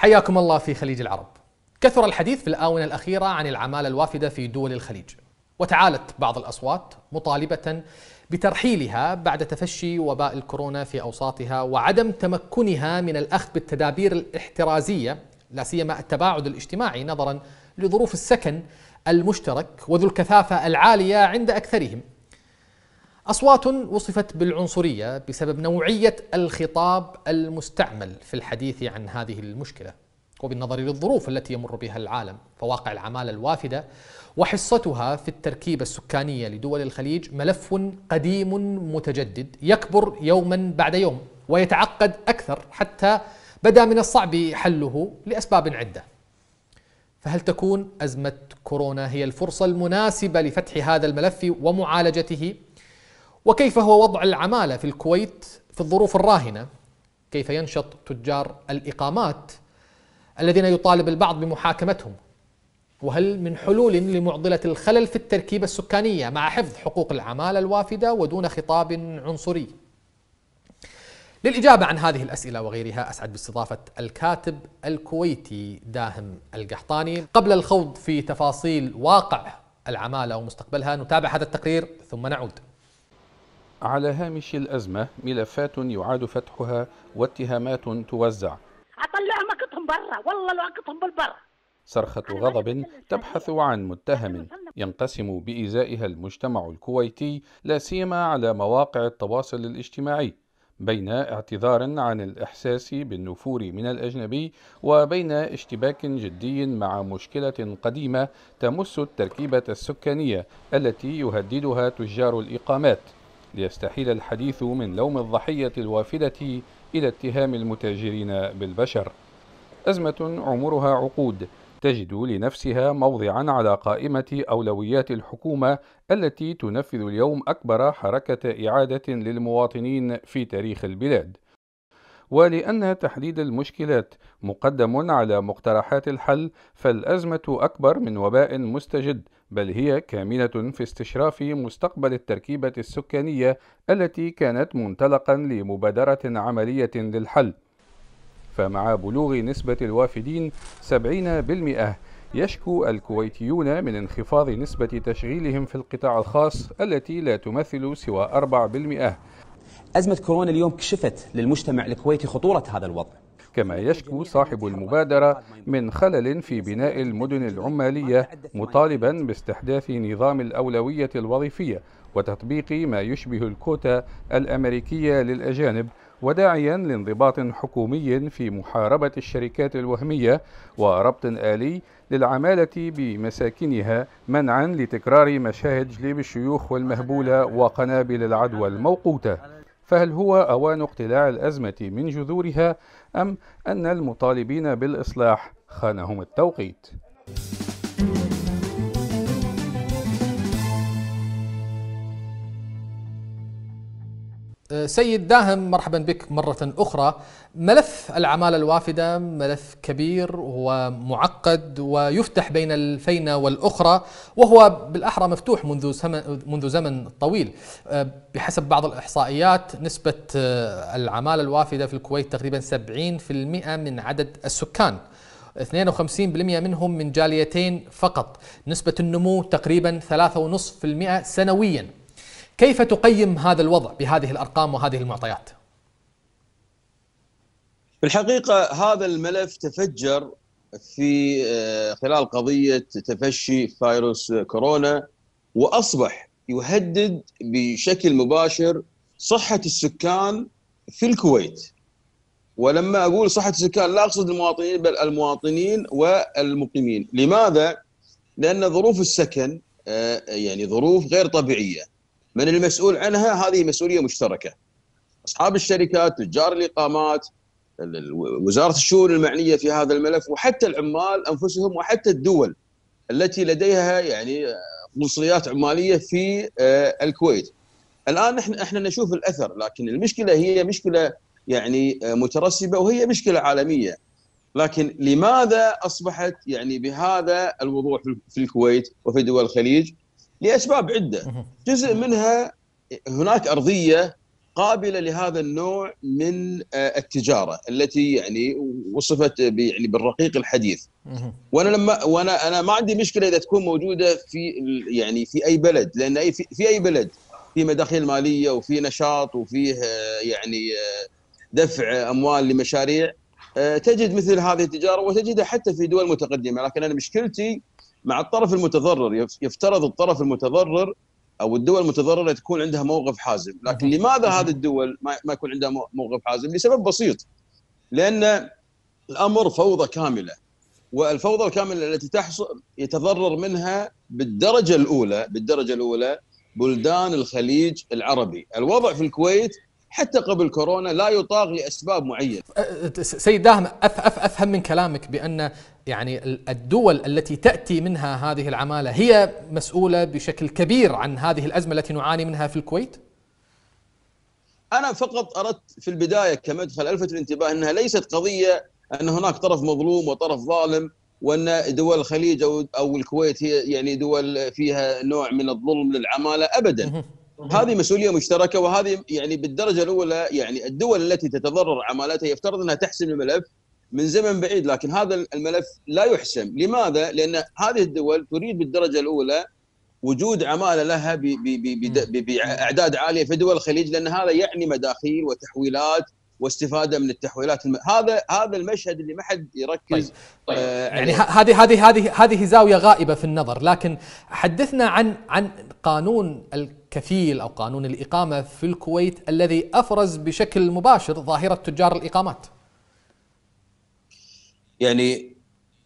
حياكم الله في خليج العرب. كثر الحديث في الآونة الأخيرة عن العمالة الوافدة في دول الخليج، وتعالت بعض الأصوات مطالبة بترحيلها بعد تفشي وباء الكورونا في أوساطها وعدم تمكنها من الأخذ بالتدابير الاحترازية لا سيما التباعد الاجتماعي نظرا لظروف السكن المشترك وذو الكثافة العالية عند أكثرهم أصوات وصفت بالعنصرية بسبب نوعية الخطاب المستعمل في الحديث عن هذه المشكلة وبالنظر للظروف التي يمر بها العالم فواقع العمالة الوافدة وحصتها في التركيبة السكانية لدول الخليج ملف قديم متجدد يكبر يوما بعد يوم ويتعقد أكثر حتى بدا من الصعب حله لأسباب عدة فهل تكون أزمة كورونا هي الفرصة المناسبة لفتح هذا الملف ومعالجته؟ وكيف هو وضع العمالة في الكويت في الظروف الراهنة كيف ينشط تجار الإقامات الذين يطالب البعض بمحاكمتهم وهل من حلول لمعضلة الخلل في التركيبة السكانية مع حفظ حقوق العمالة الوافدة ودون خطاب عنصري للإجابة عن هذه الأسئلة وغيرها أسعد باستضافة الكاتب الكويتي داهم القحطاني قبل الخوض في تفاصيل واقع العمالة ومستقبلها نتابع هذا التقرير ثم نعود على هامش الأزمة ملفات يعاد فتحها واتهامات توزع أطلع مكتهم برا والله لو أكتهم بالبر صرخة غضب تبحث عن متهم ينقسم بإزائها المجتمع الكويتي لا سيما على مواقع التواصل الاجتماعي بين اعتذار عن الإحساس بالنفور من الأجنبي وبين اشتباك جدي مع مشكلة قديمة تمس التركيبة السكانية التي يهددها تجار الإقامات ليستحيل الحديث من لوم الضحية الوافدة إلى اتهام المتاجرين بالبشر. أزمة عمرها عقود تجد لنفسها موضعا على قائمة أولويات الحكومة التي تنفذ اليوم أكبر حركة إعادة للمواطنين في تاريخ البلاد. ولأن تحديد المشكلات مقدم على مقترحات الحل فالأزمة أكبر من وباء مستجد بل هي كامنة في استشراف مستقبل التركيبة السكانية التي كانت منطلقا لمبادرة عملية للحل فمع بلوغ نسبة الوافدين 70% يشكو الكويتيون من انخفاض نسبة تشغيلهم في القطاع الخاص التي لا تمثل سوى 4% أزمة كورونا اليوم كشفت للمجتمع الكويتي خطورة هذا الوضع كما يشكو صاحب المبادرة من خلل في بناء المدن العمالية مطالبا باستحداث نظام الأولوية الوظيفية وتطبيق ما يشبه الكوتا الأمريكية للأجانب وداعيا لانضباط حكومي في محاربة الشركات الوهمية وربط آلي للعمالة بمساكنها منعا لتكرار مشاهد جليب الشيوخ والمهبولة وقنابل العدوى الموقوتة فهل هو أوان اقتلاع الأزمة من جذورها أم أن المطالبين بالإصلاح خانهم التوقيت؟ أه، سيد داهم مرحبا بك مرة أخرى ملف العمالة الوافدة ملف كبير ومعقد ويفتح بين الفينة والأخرى وهو بالأحرى مفتوح منذ زمن, منذ زمن طويل أه، بحسب بعض الإحصائيات نسبة أه، العمالة الوافدة في الكويت تقريبا 70% من عدد السكان 52% منهم من جاليتين فقط نسبة النمو تقريبا 3.5% سنويا كيف تقيم هذا الوضع بهذه الارقام وهذه المعطيات؟ بالحقيقه هذا الملف تفجر في آه، خلال قضيه تفشي فيروس كورونا واصبح يهدد بشكل مباشر صحه السكان في الكويت ولما اقول صحه السكان لا اقصد المواطنين بل المواطنين والمقيمين، لماذا؟ لان ظروف السكن آه، يعني ظروف غير طبيعيه من المسؤول عنها هذه مسؤوليه مشتركه اصحاب الشركات تجار الاقامات وزاره الشؤون المعنيه في هذا الملف وحتى العمال انفسهم وحتى الدول التي لديها يعني مصريات عماليه في آه، الكويت. الان احنا احنا نشوف الاثر لكن المشكله هي مشكله يعني آه، مترسبه وهي مشكله عالميه. لكن لماذا اصبحت يعني بهذا الوضوح في الكويت وفي دول الخليج؟ لاسباب عده جزء منها هناك ارضيه قابله لهذا النوع من آه، التجاره التي يعني وصفت يعني بالرقيق الحديث وانا لما وانا انا ما عندي مشكله اذا تكون موجوده في يعني في اي بلد لان اي في, في اي بلد في مداخيل ماليه وفي نشاط وفيه آه، يعني آه، دفع اموال لمشاريع تجد مثل هذه التجاره وتجدها حتى في دول متقدمه لكن انا مشكلتي مع الطرف المتضرر يفترض الطرف المتضرر او الدول المتضرره تكون عندها موقف حازم، لكن لماذا هذه الدول ما يكون عندها موقف حازم؟ لسبب بسيط لان الامر فوضى كامله والفوضى الكامله التي تحصل يتضرر منها بالدرجه الاولى بالدرجه الاولى بلدان الخليج العربي، الوضع في الكويت حتى قبل كورونا لا يطاق لاسباب معينه. أه، أه، سيد داهم افهم من كلامك بان يعني الدول التي تاتي منها هذه العماله هي مسؤوله بشكل كبير عن هذه الازمه التي نعاني منها في الكويت؟ انا فقط اردت في البدايه كمدخل الفت الانتباه انها ليست قضيه ان هناك طرف مظلوم وطرف ظالم وان دول الخليج او او الكويت هي يعني دول فيها نوع من الظلم للعماله ابدا هذه مسؤوليه مشتركه وهذه يعني بالدرجه الاولى يعني الدول التي تتضرر عمالتها يفترض انها تحسم الملف من زمن بعيد لكن هذا الملف لا يحسم، لماذا؟ لان هذه الدول تريد بالدرجه الاولى وجود عماله لها باعداد عاليه في دول الخليج لان هذا يعني مداخيل وتحويلات واستفاده من التحويلات الم... هذا هذا المشهد اللي ما حد يركز طيب. آه، طيب. آه يعني هذه هذه هذه هذه زاويه غائبه في النظر لكن حدثنا عن عن قانون كفيل أو قانون الإقامة في الكويت الذي أفرز بشكل مباشر ظاهرة تجار الإقامات يعني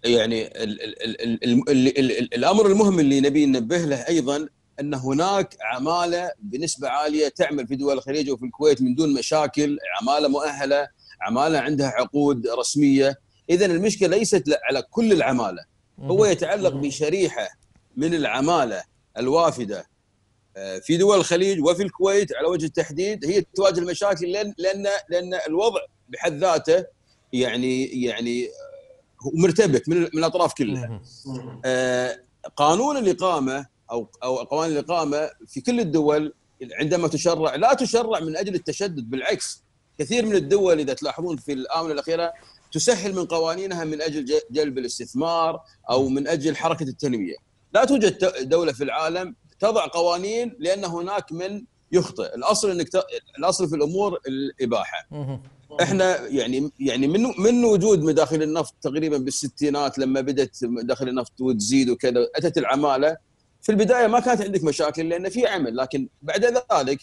يعني الـ الـ الـ الـ الـ الـ الـ الأمر المهم اللي نبي ننبه له أيضا أن هناك عمالة بنسبة عالية تعمل في دول الخليج وفي الكويت من دون مشاكل عمالة مؤهلة عمالة عندها عقود رسمية إذا المشكلة ليست على كل العمالة هو يتعلق بشريحة من العمالة الوافدة آه، في دول الخليج وفي الكويت على وجه التحديد هي تواجه المشاكل لان لان لان الوضع بحد ذاته يعني يعني آه، مرتبك من من الاطراف كلها. آه، قانون الاقامه او او قوانين الاقامه في كل الدول عندما تشرع لا تشرع من اجل التشدد بالعكس كثير من الدول اذا تلاحظون في الاونه الاخيره تسهل من قوانينها من اجل جلب الاستثمار او من اجل حركه التنميه. لا توجد دوله في العالم تضع قوانين لان هناك من يخطئ الاصل انك ت... الاصل في الامور الاباحه احنا يعني يعني من من وجود مداخل النفط تقريبا بالستينات لما بدات مداخل النفط وتزيد وكذا اتت العماله في البدايه ما كانت عندك مشاكل لان في عمل لكن بعد ذلك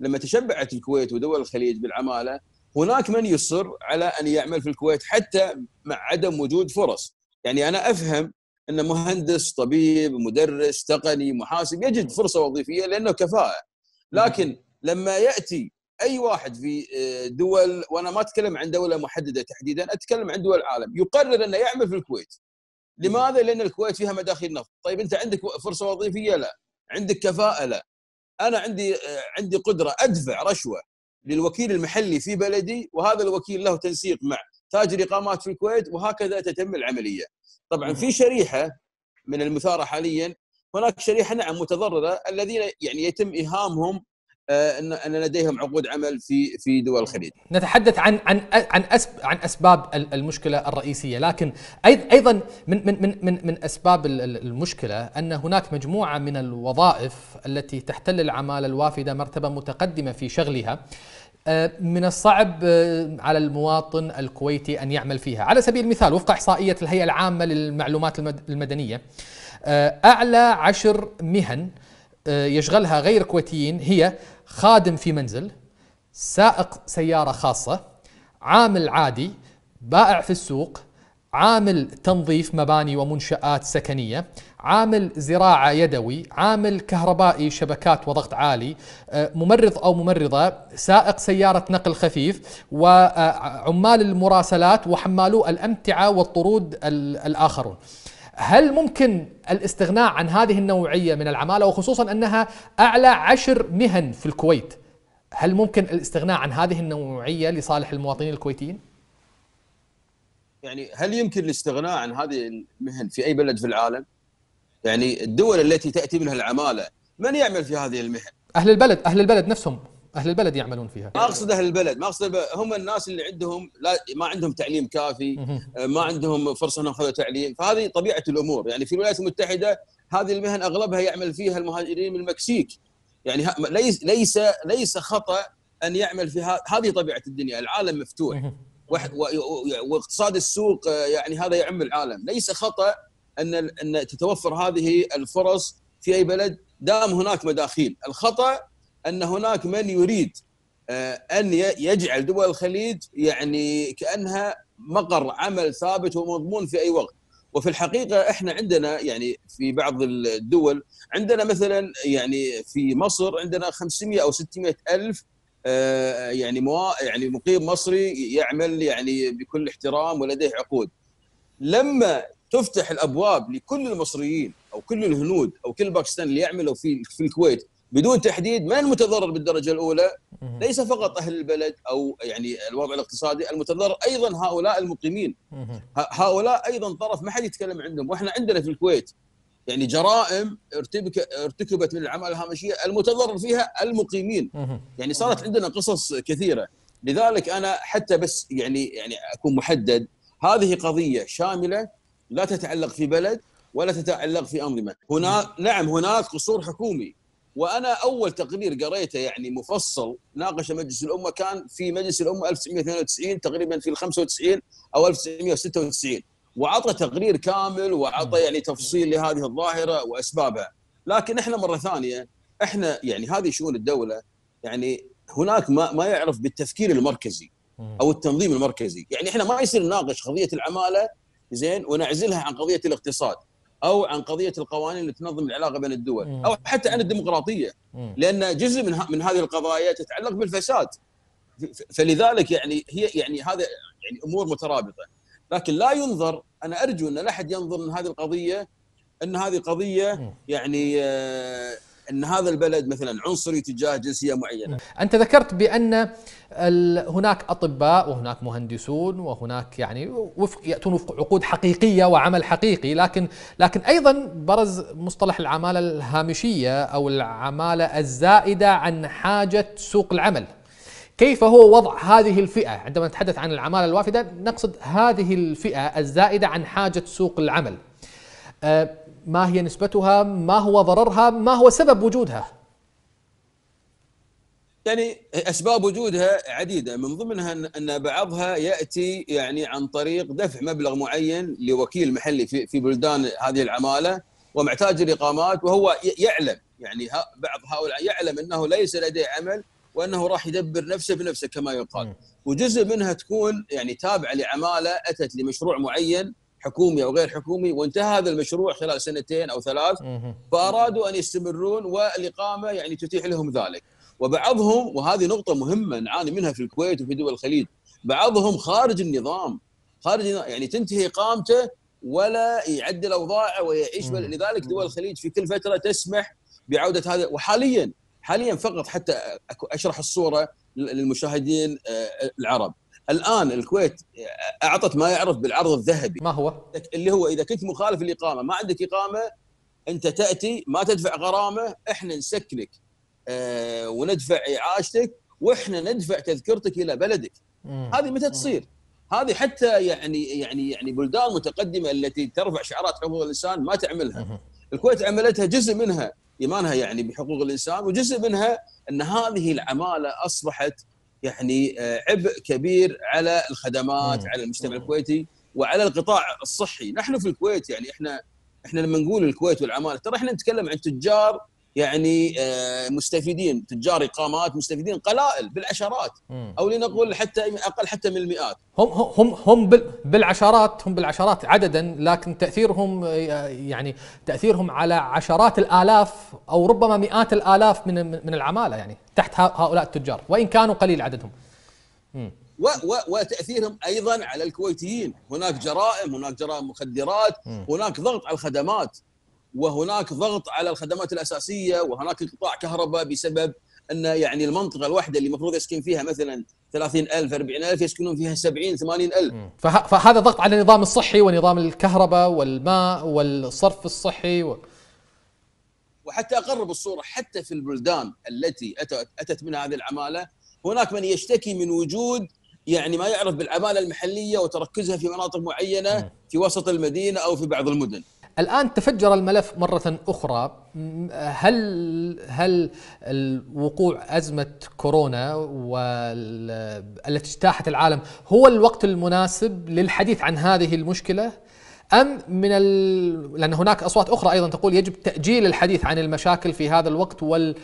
لما تشبعت الكويت ودول الخليج بالعماله هناك من يصر على ان يعمل في الكويت حتى مع عدم وجود فرص يعني انا افهم ان مهندس طبيب مدرس تقني محاسب يجد فرصه وظيفيه لانه كفاءه لكن لما ياتي اي واحد في آه، دول وانا ما اتكلم عن دوله محدده تحديدا اتكلم عن دول العالم يقرر انه يعمل في الكويت لماذا لان الكويت فيها مداخيل نفط طيب انت عندك فرصه وظيفيه لا عندك كفاءه لا انا عندي آه، عندي قدره ادفع رشوه للوكيل المحلي في بلدي وهذا الوكيل له تنسيق مع تاجر اقامات في الكويت وهكذا تتم العمليه. طبعا في شريحه من المثاره حاليا هناك شريحه نعم متضرره الذين يعني يتم ايهامهم آه، ان لديهم عقود عمل في في دول الخليج. نتحدث عن عن عن عن اسباب المشكله الرئيسيه، لكن ايضا من من من من من اسباب المشكله ان هناك مجموعه من الوظائف التي تحتل العماله الوافده مرتبه متقدمه في شغلها آه، من الصعب آه، على المواطن الكويتي ان يعمل فيها، على سبيل المثال وفق احصائيه الهيئه العامه للمعلومات المدنيه آه، اعلى عشر مهن يشغلها غير كويتيين هي خادم في منزل، سائق سياره خاصه، عامل عادي، بائع في السوق، عامل تنظيف مباني ومنشآت سكنية عامل زراعة يدوي عامل كهربائي شبكات وضغط عالي آه، ممرض أو ممرضة سائق سيارة نقل خفيف وعمال آه، المراسلات وحمالو الأمتعة والطرود الآخرون هل ممكن الاستغناء عن هذه النوعية من العمالة وخصوصا أنها أعلى عشر مهن في الكويت هل ممكن الاستغناء عن هذه النوعية لصالح المواطنين الكويتيين؟ يعني هل يمكن الاستغناء عن هذه المهن في اي بلد في العالم؟ يعني الدول التي تاتي منها العماله، من يعمل في هذه المهن؟ اهل البلد، اهل البلد نفسهم، اهل البلد يعملون فيها. ما اقصد اهل البلد، ما اقصد هم الناس اللي عندهم لا ما عندهم تعليم كافي، ما عندهم فرصه انهم ياخذوا تعليم، فهذه طبيعه الامور، يعني في الولايات المتحده هذه المهن اغلبها يعمل فيها المهاجرين من المكسيك. يعني ليس ليس ليس خطا ان يعمل في هذه طبيعه الدنيا، العالم مفتوح. واقتصاد السوق آه، يعني هذا يعم العالم ليس خطا ان ان تتوفر هذه الفرص في اي بلد دام هناك مداخيل الخطا ان هناك من يريد آه، ان يجعل دول الخليج يعني كانها مقر عمل ثابت ومضمون في اي وقت وفي الحقيقه احنا عندنا يعني في بعض الدول عندنا مثلا يعني في مصر عندنا 500 او 600 الف آه، يعني مو يعني مقيم مصري يعمل يعني بكل احترام ولديه عقود لما تفتح الابواب لكل المصريين او كل الهنود او كل باكستان اللي يعملوا في في الكويت بدون تحديد من المتضرر بالدرجه الاولى؟ ليس فقط اهل البلد او يعني الوضع الاقتصادي، المتضرر ايضا هؤلاء المقيمين. هؤلاء ايضا طرف ما حد يتكلم عندهم، واحنا عندنا في الكويت يعني جرائم ارتكبت من العماله الهامشيه المتضرر فيها المقيمين يعني صارت عندنا قصص كثيره لذلك انا حتى بس يعني يعني اكون محدد هذه قضيه شامله لا تتعلق في بلد ولا تتعلق في انظمه هنا نعم هناك قصور حكومي وانا اول تقرير قريته يعني مفصل ناقشه مجلس الامه كان في مجلس الامه 1992 تقريبا في ال 95 او 1996 وعطى تقرير كامل وعطى يعني تفصيل لهذه الظاهره واسبابها لكن احنا مره ثانيه احنا يعني هذه شؤون الدوله يعني هناك ما ما يعرف بالتفكير المركزي او التنظيم المركزي يعني احنا ما يصير نناقش قضيه العماله زين ونعزلها عن قضيه الاقتصاد او عن قضيه القوانين اللي تنظم العلاقه بين الدول او حتى عن الديمقراطيه لان جزء من من هذه القضايا تتعلق بالفساد فلذلك يعني هي يعني هذا يعني امور مترابطه لكن لا ينظر انا ارجو ان لا احد ينظر ان هذه القضيه ان هذه قضيه يعني آه، ان هذا البلد مثلا عنصري تجاه جنسيه معينه. انت ذكرت بان هناك اطباء وهناك مهندسون وهناك يعني وفق ياتون وفق عقود حقيقيه وعمل حقيقي لكن لكن ايضا برز مصطلح العماله الهامشيه او العماله الزائده عن حاجه سوق العمل. كيف هو وضع هذه الفئة عندما نتحدث عن العمالة الوافدة نقصد هذه الفئة الزائدة عن حاجة سوق العمل آه، ما هي نسبتها ما هو ضررها ما هو سبب وجودها يعني اسباب وجودها عديده من ضمنها ان بعضها ياتي يعني عن طريق دفع مبلغ معين لوكيل محلي في بلدان هذه العماله ومعتاج الاقامات وهو يعلم يعني بعض هؤلاء يعلم انه ليس لديه عمل وانه راح يدبر نفسه بنفسه كما يقال وجزء منها تكون يعني تابعه لعماله اتت لمشروع معين حكومي او غير حكومي وانتهى هذا المشروع خلال سنتين او ثلاث فارادوا ان يستمرون والاقامه يعني تتيح لهم ذلك وبعضهم وهذه نقطه مهمه نعاني منها في الكويت وفي دول الخليج بعضهم خارج النظام خارج النظام يعني تنتهي اقامته ولا يعدل اوضاعه ويعيش لذلك دول الخليج في كل فتره تسمح بعوده هذا وحاليا حاليا فقط حتى اشرح الصوره للمشاهدين آه، العرب الان الكويت آه، اعطت ما يعرف بالعرض الذهبي ما هو اللي هو اذا كنت مخالف الاقامه ما عندك اقامه انت تاتي ما تدفع غرامه احنا نسكنك آه، وندفع اعاشتك واحنا ندفع تذكرتك الى بلدك هذه متى تصير هذه حتى يعني يعني يعني بلدان متقدمه التي ترفع شعارات حقوق الانسان ما تعملها الكويت عملتها جزء منها ايمانها يعني بحقوق الانسان وجزء منها ان هذه العماله اصبحت يعني آه، عبء كبير على الخدمات على المجتمع الكويتي وعلى القطاع الصحي نحن في الكويت يعني احنا احنا لما نقول الكويت والعماله ترى احنا نتكلم عن تجار يعني آه، مستفيدين تجار اقامات مستفيدين قلائل بالعشرات او لنقول حتى اقل حتى من المئات هم هم هم بالعشرات هم بالعشرات عددا لكن تاثيرهم آه، يعني تاثيرهم على عشرات الالاف او ربما مئات الالاف من من العماله يعني تحت هؤلاء التجار وان كانوا قليل عددهم و و وتاثيرهم ايضا على الكويتيين، هناك جرائم، هناك جرائم مخدرات، هناك ضغط على الخدمات، وهناك ضغط على الخدمات الاساسيه وهناك انقطاع كهرباء بسبب ان يعني المنطقه الواحده اللي المفروض يسكن فيها مثلا 30000 40000 يسكنون فيها 70 80000 فهذا ضغط على النظام الصحي ونظام الكهرباء والماء والصرف الصحي و... وحتى اقرب الصوره حتى في البلدان التي اتت منها هذه العماله هناك من يشتكي من وجود يعني ما يعرف بالعماله المحليه وتركزها في مناطق معينه في وسط المدينه او في بعض المدن الان تفجر الملف مره اخرى هل هل الوقوع ازمه كورونا والتي اجتاحت العالم هو الوقت المناسب للحديث عن هذه المشكله ام من ال... لان هناك اصوات اخرى ايضا تقول يجب تاجيل الحديث عن المشاكل في هذا الوقت وال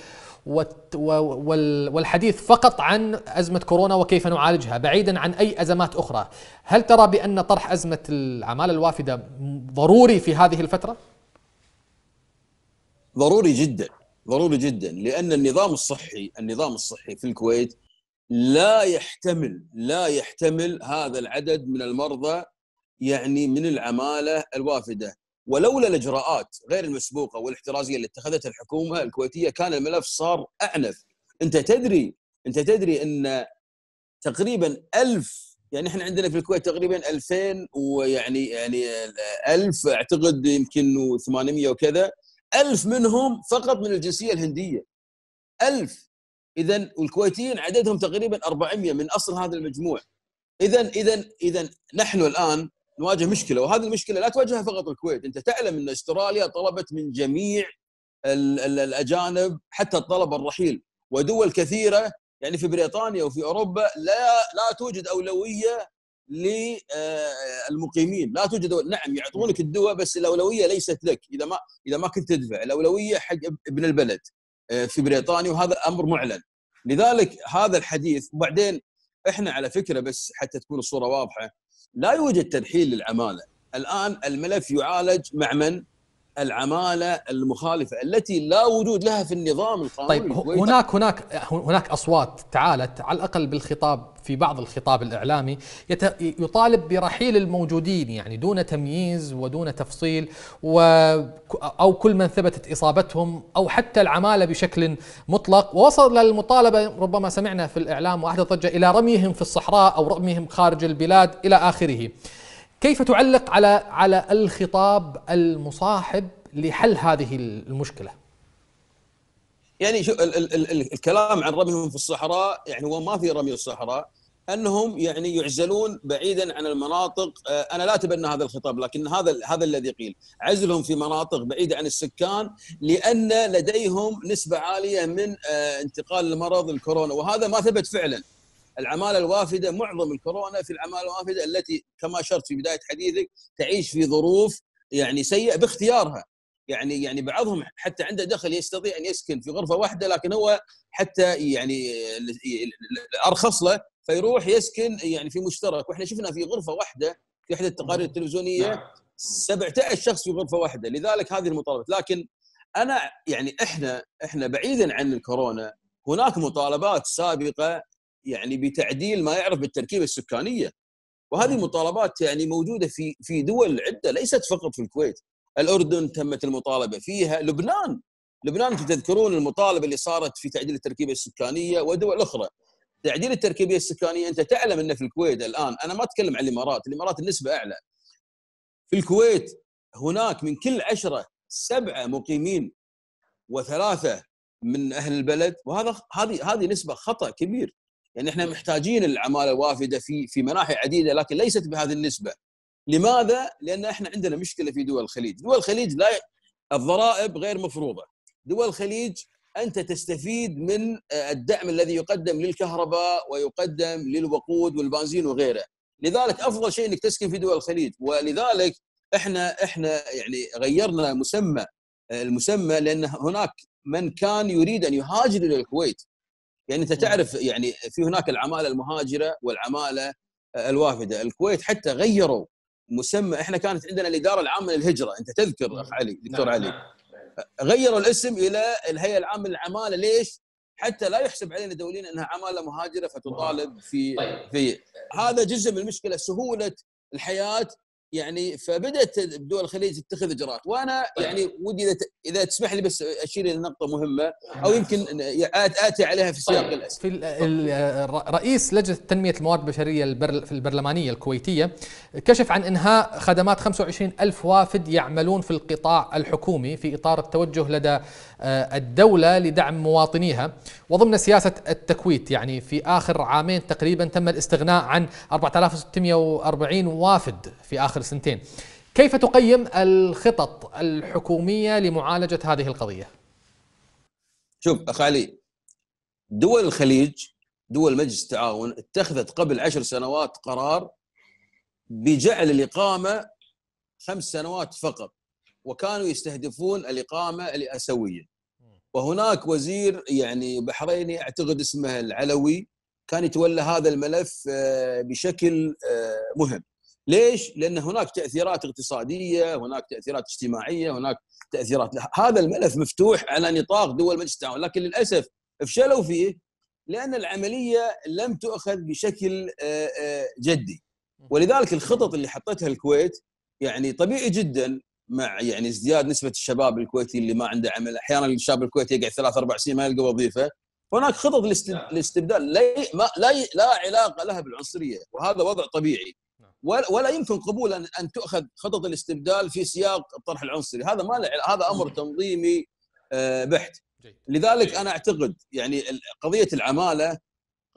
والحديث فقط عن أزمة كورونا وكيف نعالجها بعيدا عن أي أزمات أخرى هل ترى بأن طرح أزمة العمالة الوافدة ضروري في هذه الفترة؟ ضروري جدا ضروري جدا لأن النظام الصحي النظام الصحي في الكويت لا يحتمل لا يحتمل هذا العدد من المرضى يعني من العمالة الوافدة ولولا الاجراءات غير المسبوقه والاحترازيه اللي اتخذتها الحكومه الكويتيه كان الملف صار اعنف انت تدري انت تدري ان تقريبا ألف يعني احنا عندنا في الكويت تقريبا 2000 ويعني يعني 1000 اعتقد يمكن 800 وكذا ألف منهم فقط من الجنسيه الهنديه ألف اذا والكويتيين عددهم تقريبا 400 من اصل هذا المجموع اذا اذا اذا نحن الان نواجه مشكله وهذه المشكله لا تواجهها فقط الكويت، انت تعلم ان استراليا طلبت من جميع الاجانب حتى الطلبه الرحيل ودول كثيره يعني في بريطانيا وفي اوروبا لا لا توجد اولويه للمقيمين، آه، لا توجد نعم يعطونك الدواء بس الاولويه ليست لك اذا ما اذا ما كنت تدفع، الاولويه حق ابن البلد آه، في بريطانيا وهذا امر معلن. لذلك هذا الحديث وبعدين احنا على فكره بس حتى تكون الصوره واضحه لا يوجد تنحيل للعماله الان الملف يعالج مع من؟ العماله المخالفه التي لا وجود لها في النظام القانوني طيب هناك هناك هناك اصوات تعالت على الاقل بالخطاب في بعض الخطاب الاعلامي يطالب برحيل الموجودين يعني دون تمييز ودون تفصيل و او كل من ثبتت اصابتهم او حتى العماله بشكل مطلق ووصل للمطالبه ربما سمعنا في الاعلام واحد ضجه الى رميهم في الصحراء او رميهم خارج البلاد الى اخره كيف تعلق على على الخطاب المصاحب لحل هذه المشكله؟ يعني شو ال ال ال الكلام عن رميهم في الصحراء يعني هو ما في رمي الصحراء انهم يعني يعزلون بعيدا عن المناطق آه، انا لا اتبنى هذا الخطاب لكن هذا هذا الذي قيل عزلهم في مناطق بعيده عن السكان لان لديهم نسبه عاليه من آه، انتقال المرض الكورونا وهذا ما ثبت فعلا العماله الوافده معظم الكورونا في العماله الوافده التي كما اشرت في بدايه حديثك تعيش في ظروف يعني سيئه باختيارها يعني يعني بعضهم حتى عنده دخل يستطيع ان يسكن في غرفه واحده لكن هو حتى يعني ارخص له فيروح يسكن يعني في مشترك واحنا شفنا في غرفه واحده في احدى التقارير التلفزيونيه 17 نعم. شخص في غرفه واحده لذلك هذه المطالبات لكن انا يعني احنا احنا بعيدا عن الكورونا هناك مطالبات سابقه يعني بتعديل ما يعرف بالتركيبه السكانيه وهذه نعم. مطالبات يعني موجوده في في دول عده ليست فقط في الكويت الاردن تمت المطالبه فيها لبنان لبنان تذكرون المطالبه اللي صارت في تعديل التركيبه السكانيه ودول اخرى تعديل التركيبيه السكانيه انت تعلم ان في الكويت الان انا ما اتكلم عن الامارات الامارات النسبه اعلى في الكويت هناك من كل عشره سبعه مقيمين وثلاثه من اهل البلد وهذا هذه هذه نسبه خطا كبير يعني احنا محتاجين العماله الوافده في في مناحي عديده لكن ليست بهذه النسبه. لماذا؟ لان احنا عندنا مشكله في دول الخليج، دول الخليج لا الضرائب غير مفروضه. دول الخليج انت تستفيد من آه، الدعم الذي يقدم للكهرباء ويقدم للوقود والبنزين وغيره. لذلك افضل شيء انك تسكن في دول الخليج ولذلك احنا احنا يعني غيرنا مسمى آه، المسمى لان هناك من كان يريد ان يهاجر الى الكويت يعني انت نعم. تعرف يعني في هناك العماله المهاجره والعماله آه، الوافده، الكويت حتى غيروا مسمى احنا كانت عندنا الاداره العامه للهجره، انت تذكر اخ نعم. علي دكتور نعم، علي آه، غيروا الاسم الى الهيئه العامه للعماله ليش؟ حتى لا يحسب علينا دوليا انها عماله مهاجره فتطالب في طيب. في هذا جزء من المشكله سهوله الحياه يعني فبدات دول الخليج تتخذ اجراءات وانا طيب. يعني ودي اذا اذا تسمح لي بس اشير الى نقطه مهمه او نعم. يمكن اتي عليها في سياق طيب. الاسئله في رئيس لجنه تنميه الموارد البشريه في البرلمانيه الكويتيه كشف عن انهاء خدمات 25 ألف وافد يعملون في القطاع الحكومي في اطار التوجه لدى آه، الدوله لدعم مواطنيها وضمن سياسه التكويت يعني في اخر عامين تقريبا تم الاستغناء عن 4640 وافد في اخر آخر سنتين كيف تقيم الخطط الحكومية لمعالجة هذه القضية؟ شوف علي دول الخليج دول مجلس التعاون اتخذت قبل عشر سنوات قرار بجعل الإقامة خمس سنوات فقط وكانوا يستهدفون الإقامة الأسوية وهناك وزير يعني بحريني أعتقد اسمه العلوي كان يتولى هذا الملف آه، بشكل آه، مهم ليش؟ لان هناك تاثيرات اقتصاديه، هناك تاثيرات اجتماعيه، هناك تاثيرات، هذا الملف مفتوح على نطاق دول مجلس التعاون، لكن للاسف فشلوا فيه لان العمليه لم تؤخذ بشكل آه، آه، جدي. ولذلك الخطط اللي حطتها الكويت يعني طبيعي جدا مع يعني ازدياد نسبه الشباب الكويتي اللي ما عنده عمل، احيانا الشاب الكويتي يقعد ثلاث اربع سنين ما يلقى وظيفه، هناك خطط للاستبدال نعم. لا لا لا علاقه لها بالعنصريه وهذا وضع طبيعي ولا يمكن قبول ان تؤخذ خطط الاستبدال في سياق الطرح العنصري، هذا ما هذا امر تنظيمي آه، بحت. لذلك انا اعتقد يعني قضيه العماله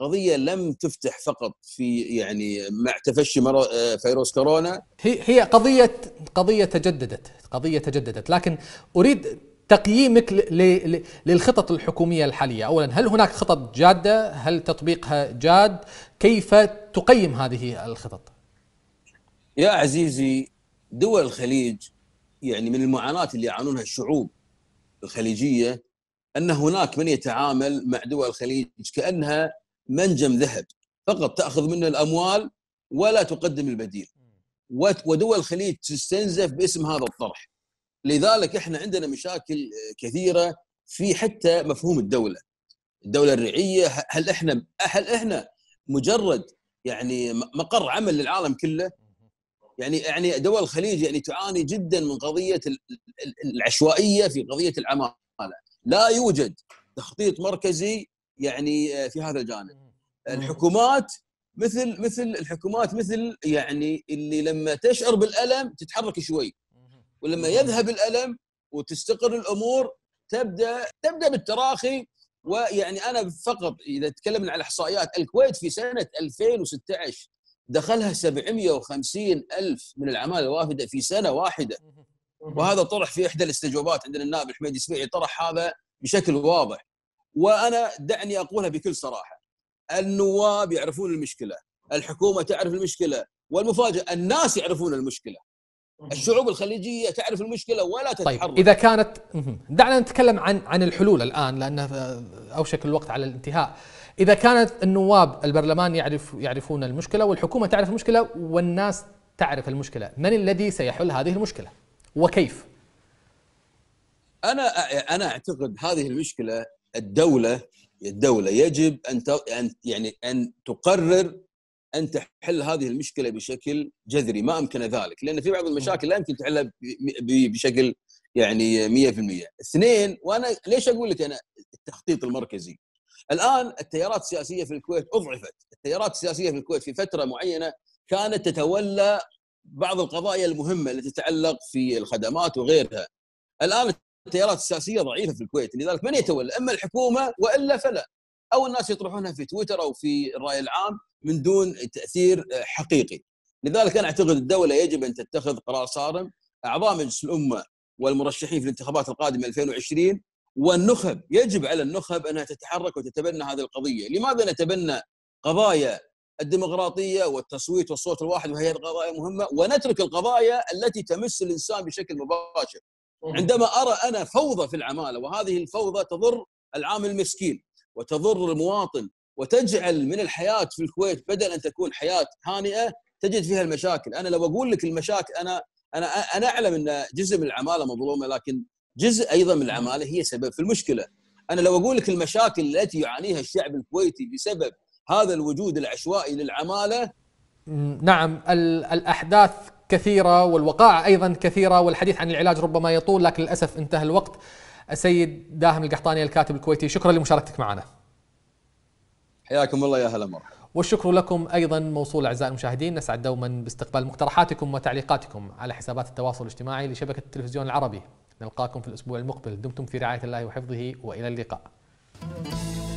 قضيه لم تفتح فقط في يعني مع تفشي آه، فيروس كورونا هي هي قضيه قضيه تجددت، قضيه تجددت، لكن اريد تقييمك للخطط الحكومية الحالية أولا هل هناك خطط جادة هل تطبيقها جاد كيف تقيم هذه الخطط يا عزيزي دول الخليج يعني من المعاناه اللي يعانونها الشعوب الخليجيه ان هناك من يتعامل مع دول الخليج كانها منجم ذهب فقط تاخذ منه الاموال ولا تقدم البديل ودول الخليج تستنزف باسم هذا الطرح لذلك احنا عندنا مشاكل كثيره في حتى مفهوم الدوله الدوله الريعيه هل احنا هل احنا مجرد يعني مقر عمل للعالم كله يعني يعني دول الخليج يعني تعاني جدا من قضيه العشوائيه في قضيه العماله لا يوجد تخطيط مركزي يعني آه، في هذا الجانب الحكومات مثل مثل الحكومات مثل يعني اللي لما تشعر بالالم تتحرك شوي ولما يذهب الالم وتستقر الامور تبدا تبدا بالتراخي ويعني انا فقط اذا تكلمنا على احصائيات الكويت في سنه 2016 دخلها 750 ألف من العمالة الوافدة في سنة واحدة وهذا طرح في إحدى الاستجوابات عندنا النائب الحميد السبيعي طرح هذا بشكل واضح وأنا دعني أقولها بكل صراحة النواب يعرفون المشكلة الحكومة تعرف المشكلة والمفاجأة الناس يعرفون المشكلة الشعوب الخليجية تعرف المشكلة ولا طيب، تتحرك طيب إذا كانت دعنا نتكلم عن عن الحلول الآن لأن أوشك الوقت على الانتهاء إذا كانت النواب البرلمان يعرف يعرفون المشكلة والحكومة تعرف المشكلة والناس تعرف المشكلة من الذي سيحل هذه المشكلة وكيف أنا أنا أعتقد هذه المشكلة الدولة الدولة يجب أن أن يعني أن تقرر أن تحل هذه المشكلة بشكل جذري ما أمكن ذلك لأن في بعض المشاكل لا يمكن تحلها بشكل يعني 100% اثنين وأنا ليش أقول لك أنا التخطيط المركزي الان التيارات السياسيه في الكويت اضعفت، التيارات السياسيه في الكويت في فتره معينه كانت تتولى بعض القضايا المهمه التي تتعلق في الخدمات وغيرها. الان التيارات السياسيه ضعيفه في الكويت، لذلك من يتولى؟ اما الحكومه والا فلا. او الناس يطرحونها في تويتر او في الراي العام من دون تاثير حقيقي. لذلك انا اعتقد الدوله يجب ان تتخذ قرار صارم، اعضاء مجلس الامه والمرشحين في الانتخابات القادمه 2020 والنخب يجب على النخب انها تتحرك وتتبنى هذه القضيه، لماذا نتبنى قضايا الديمقراطيه والتصويت والصوت الواحد وهي قضايا مهمه ونترك القضايا التي تمس الانسان بشكل مباشر. عندما ارى انا فوضى في العماله وهذه الفوضى تضر العامل المسكين وتضر المواطن وتجعل من الحياه في الكويت بدل ان تكون حياه هانئه تجد فيها المشاكل، انا لو اقول لك المشاكل انا انا انا اعلم ان جزء من العماله مظلومه لكن جزء ايضا من العماله هي سبب في المشكله انا لو اقول لك المشاكل التي يعانيها الشعب الكويتي بسبب هذا الوجود العشوائي للعماله نعم الاحداث كثيره والوقائع ايضا كثيره والحديث عن العلاج ربما يطول لكن للاسف انتهى الوقت السيد داهم القحطاني الكاتب الكويتي شكرا لمشاركتك معنا حياكم الله يا هلا مرحبا والشكر لكم ايضا موصول اعزائي المشاهدين نسعد دوما باستقبال مقترحاتكم وتعليقاتكم على حسابات التواصل الاجتماعي لشبكه التلفزيون العربي نلقاكم في الأسبوع المقبل دمتم في رعاية الله وحفظه وإلى اللقاء